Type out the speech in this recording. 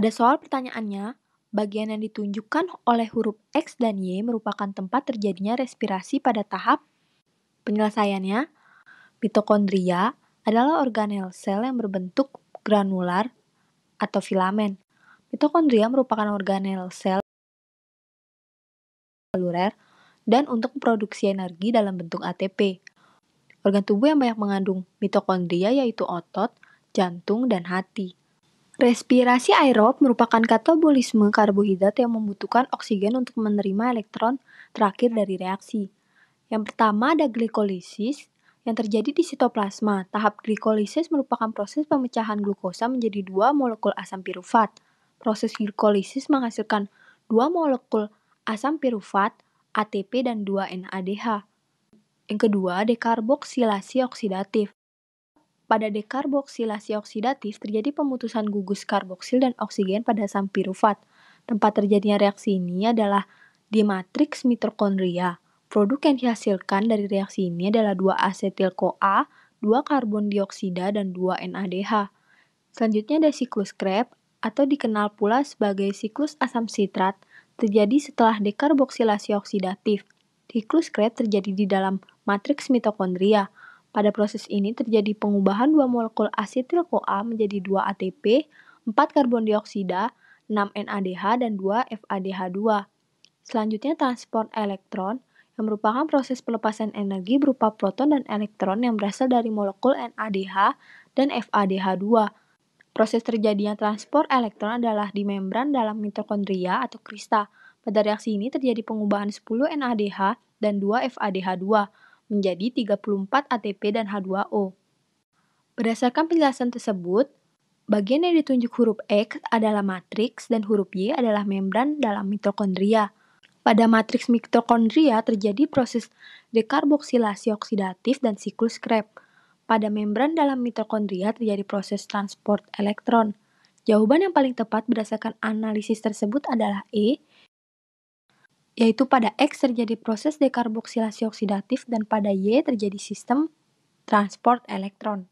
Pada soal pertanyaannya, bagian yang ditunjukkan oleh huruf X dan Y merupakan tempat terjadinya respirasi pada tahap penyelesaiannya. Mitokondria adalah organel sel yang berbentuk granular atau filamen. Mitokondria merupakan organel sel seluler dan untuk produksi energi dalam bentuk ATP. Organ tubuh yang banyak mengandung mitokondria yaitu otot, jantung, dan hati. Respirasi aerob merupakan katabolisme karbohidrat yang membutuhkan oksigen untuk menerima elektron terakhir dari reaksi. Yang pertama ada glikolisis yang terjadi di sitoplasma. Tahap glikolisis merupakan proses pemecahan glukosa menjadi dua molekul asam pirufat. Proses glikolisis menghasilkan dua molekul asam pirufat, ATP dan 2 NADH. Yang kedua, dekarboksilasi oksidatif. Pada dekarboksilasi oksidatif, terjadi pemutusan gugus karboksil dan oksigen pada asam piruvat. Tempat terjadinya reaksi ini adalah di matriks mitokondria. Produk yang dihasilkan dari reaksi ini adalah 2 asetil coa 2 karbon dioksida, dan 2 NADH. Selanjutnya ada siklus Krebs atau dikenal pula sebagai siklus asam sitrat terjadi setelah dekarboksilasi oksidatif. Siklus Krebs terjadi di dalam matriks mitokondria. Pada proses ini terjadi pengubahan dua molekul asetil-CoA menjadi dua ATP, 4 karbon dioksida, 6 NADH, dan 2 FADH2. Selanjutnya transport elektron, yang merupakan proses pelepasan energi berupa proton dan elektron yang berasal dari molekul NADH dan FADH2. Proses terjadinya transport elektron adalah di membran dalam mitokondria atau krista. Pada reaksi ini terjadi pengubahan 10 NADH dan 2 FADH2 menjadi 34 ATP dan H2O. Berdasarkan penjelasan tersebut, bagian yang ditunjuk huruf X adalah matriks dan huruf Y adalah membran dalam mitokondria. Pada matriks mitokondria terjadi proses dekarboksilasi oksidatif dan siklus Krebs. Pada membran dalam mitokondria terjadi proses transport elektron. Jawaban yang paling tepat berdasarkan analisis tersebut adalah E yaitu pada X terjadi proses dekarboksilasi oksidatif dan pada Y terjadi sistem transport elektron.